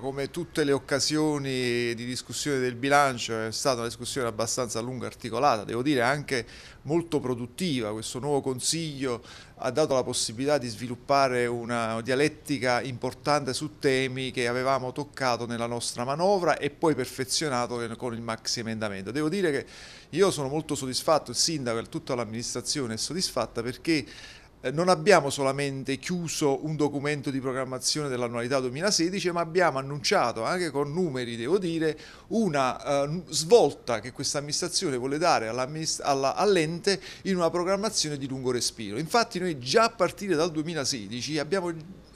Come tutte le occasioni di discussione del bilancio è stata una discussione abbastanza lunga, e articolata, devo dire anche molto produttiva. Questo nuovo Consiglio ha dato la possibilità di sviluppare una dialettica importante su temi che avevamo toccato nella nostra manovra e poi perfezionato con il maxi emendamento. Devo dire che io sono molto soddisfatto, il sindaco e tutta l'amministrazione è soddisfatta perché eh, non abbiamo solamente chiuso un documento di programmazione dell'annualità 2016, ma abbiamo annunciato anche con numeri, devo dire, una eh, svolta che questa amministrazione vuole dare all'ente all in una programmazione di lungo respiro. Infatti noi già a partire dal 2016 abbiamo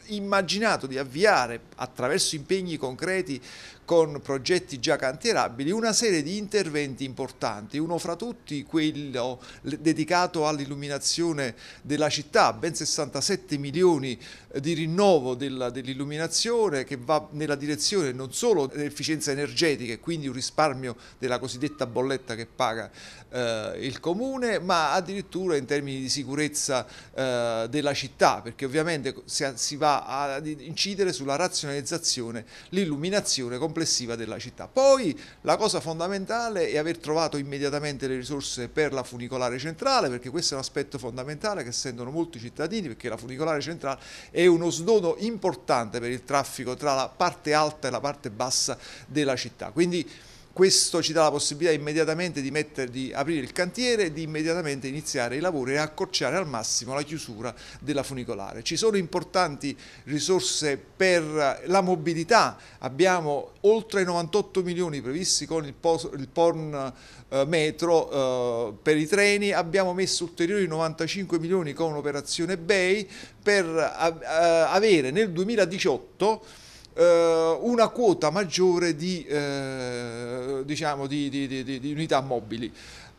immaginato di avviare attraverso impegni concreti con progetti già cantierabili una serie di interventi importanti, uno fra tutti quello dedicato all'illuminazione della città, ben 67 milioni eh, di rinnovo dell'illuminazione che va nella direzione non solo dell'efficienza energetica e quindi un risparmio della cosiddetta bolletta che paga eh, il comune, ma addirittura in termini di sicurezza eh, della città, perché ovviamente si va ad incidere sulla razionalizzazione, l'illuminazione complessiva della città. Poi la cosa fondamentale è aver trovato immediatamente le risorse per la funicolare centrale, perché questo è un aspetto fondamentale che sentono molti cittadini, perché la funicolare centrale è uno snodo importante per il traffico tra la parte alta e la parte bassa della città. Quindi questo ci dà la possibilità immediatamente di, mettere, di aprire il cantiere e di immediatamente iniziare i lavori e accorciare al massimo la chiusura della funicolare. Ci sono importanti risorse per la mobilità, abbiamo oltre 98 milioni previsti con il, pos, il PON eh, metro eh, per i treni, abbiamo messo ulteriori 95 milioni con l'operazione Bay per eh, avere nel 2018 eh, una quota maggiore di, eh, diciamo, di, di, di unità mobili.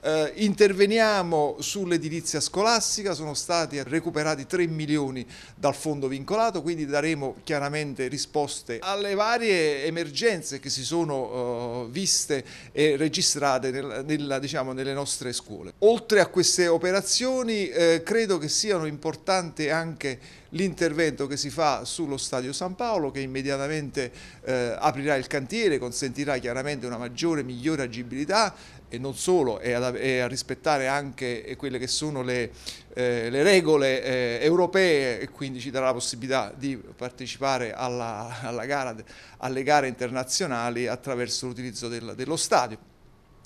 Eh, interveniamo sull'edilizia scolastica, sono stati recuperati 3 milioni dal fondo vincolato, quindi daremo chiaramente risposte alle varie emergenze che si sono eh, viste e registrate nel, nella, diciamo, nelle nostre scuole. Oltre a queste operazioni eh, credo che siano importanti anche l'intervento che si fa sullo Stadio San Paolo che immediatamente eh, aprirà il cantiere, consentirà chiaramente una maggiore, migliore agibilità e non solo, e ad avere e a rispettare anche eh, quelle che sono le, eh, le regole eh, europee e quindi ci darà la possibilità di partecipare alla, alla gara, alle gare internazionali attraverso l'utilizzo del, dello stadio.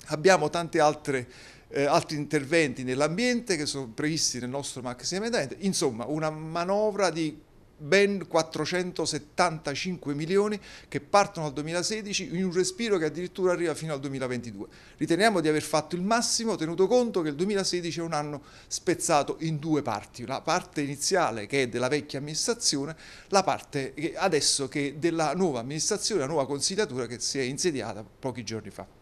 Abbiamo tanti altri eh, altri interventi nell'ambiente che sono previsti nel nostro maxi emendamento, insomma una manovra di ben 475 milioni che partono dal 2016 in un respiro che addirittura arriva fino al 2022. Riteniamo di aver fatto il massimo tenuto conto che il 2016 è un anno spezzato in due parti, la parte iniziale che è della vecchia amministrazione, la parte che adesso che è della nuova amministrazione, la nuova consigliatura che si è insediata pochi giorni fa.